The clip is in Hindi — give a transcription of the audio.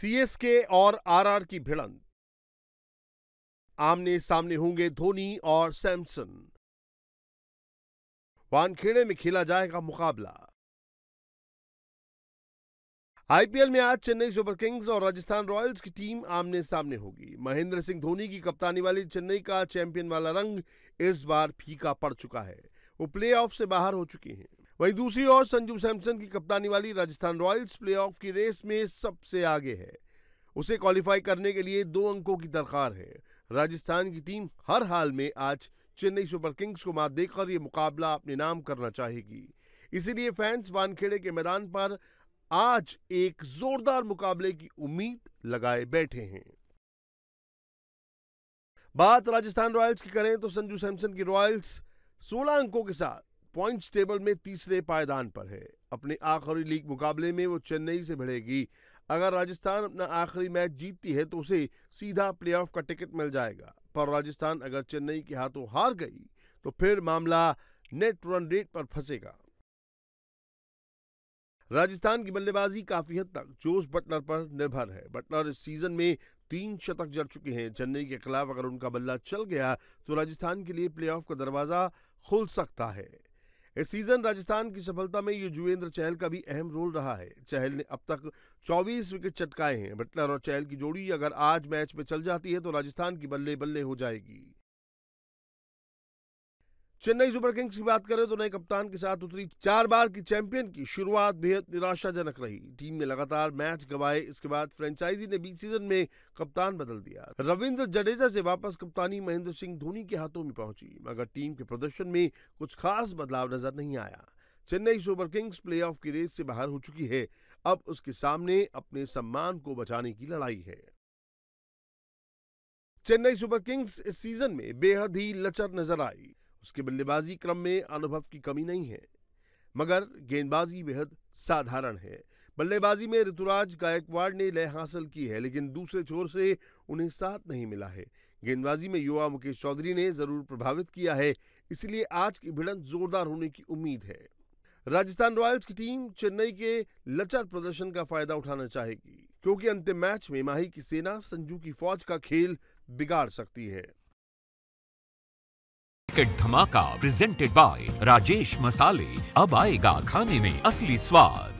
सीएसके और आरआर की भिड़ंत आमने सामने होंगे धोनी और सैमसन वानखेड़े में खेला जाएगा मुकाबला आईपीएल में आज चेन्नई सुपर किंग्स और राजस्थान रॉयल्स की टीम आमने सामने होगी महेंद्र सिंह धोनी की कप्तानी वाली चेन्नई का चैंपियन वाला रंग इस बार फीका पड़ चुका है वो प्लेऑफ से बाहर हो चुके हैं वहीं दूसरी ओर संजू सैमसन की कप्तानी वाली राजस्थान रॉयल्स प्लेऑफ की रेस में सबसे आगे है उसे क्वालिफाई करने के लिए दो अंकों की दरकार है राजस्थान की टीम हर हाल में आज चेन्नई सुपर किंग्स को मात देकर यह मुकाबला अपने नाम करना चाहेगी इसीलिए फैंस वानखेड़े के मैदान पर आज एक जोरदार मुकाबले की उम्मीद लगाए बैठे हैं बात राजस्थान रॉयल्स की करें तो संजू सैमसन की रॉयल्स 16 अंकों के साथ पॉइंट्स टेबल में तीसरे पायदान पर है अपने आखिरी लीग मुकाबले में वो चेन्नई से भिड़ेगी अगर राजस्थान अपना आखिरी मैच जीतती है तो उसे सीधा प्लेऑफ का टिकट मिल जाएगा पर राजस्थान अगर चेन्नई के हाथों हार गई तो फिर मामला नेट रन रेट पर फंसेगा राजस्थान की बल्लेबाजी काफी हद तक जोस बटलर पर निर्भर है बटलर इस सीजन में तीन शतक जड़ चुके हैं चेन्नई के खिलाफ अगर उनका बल्ला चल गया तो राजस्थान के लिए प्लेऑफ का दरवाजा खुल सकता है इस सीजन राजस्थान की सफलता में युजवेंद्र चहल का भी अहम रोल रहा है चहल ने अब तक 24 विकेट चटकाए हैं बटलर और चहल की जोड़ी अगर आज मैच में चल जाती है तो राजस्थान की बल्ले बल्ले हो जाएगी चेन्नई सुपर किंग्स की बात करें तो नए कप्तान के साथ उतरी चार बार की चैंपियन की शुरुआत बेहद निराशाजनक रही टीम ने लगातार मैच गवाए इसके बाद फ्रेंचाइजी ने बीच सीजन में कप्तान बदल दिया रविंद्र जडेजा से वापस कप्तानी महेंद्र सिंह धोनी के हाथों में पहुंची मगर टीम के प्रदर्शन में कुछ खास बदलाव नजर नहीं आया चेन्नई सुपर किंग्स प्ले की रेस से बाहर हो चुकी है अब उसके सामने अपने सम्मान को बचाने की लड़ाई है चेन्नई सुपर किंग्स इस सीजन में बेहद ही लचर नजर आई उसके बल्लेबाजी क्रम में अनुभव की कमी नहीं है मगर गेंदबाजी बेहद साधारण है बल्लेबाजी में ऋतुराज गायकवाड़ ने लय हासिल की है लेकिन दूसरे छोर से उन्हें साथ नहीं मिला है गेंदबाजी में युवा मुकेश चौधरी ने जरूर प्रभावित किया है इसलिए आज की भिड़ंत जोरदार होने की उम्मीद है राजस्थान रॉयल्स की टीम चेन्नई के लचर प्रदर्शन का फायदा उठाना चाहेगी क्योंकि अंतिम मैच में माही की सेना संजू की फौज का खेल बिगाड़ सकती है क्रिकेट धमाका प्रेजेंटेड बाय राजेश मसाले अब आएगा खाने में असली स्वाद